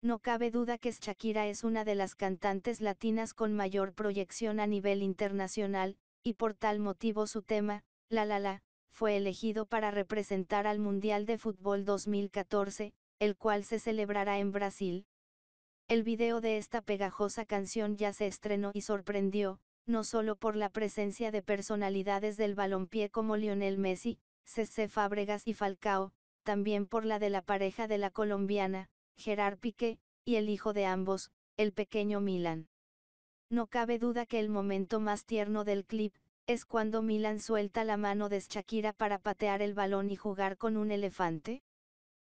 No cabe duda que Shakira es una de las cantantes latinas con mayor proyección a nivel internacional, y por tal motivo su tema, La La La, fue elegido para representar al Mundial de Fútbol 2014, el cual se celebrará en Brasil. El video de esta pegajosa canción ya se estrenó y sorprendió, no solo por la presencia de personalidades del balompié como Lionel Messi, CC Fábregas y Falcao, también por la de la pareja de la colombiana, Gerard Piqué, y el hijo de ambos, el pequeño Milan. No cabe duda que el momento más tierno del clip, es cuando Milan suelta la mano de Shakira para patear el balón y jugar con un elefante.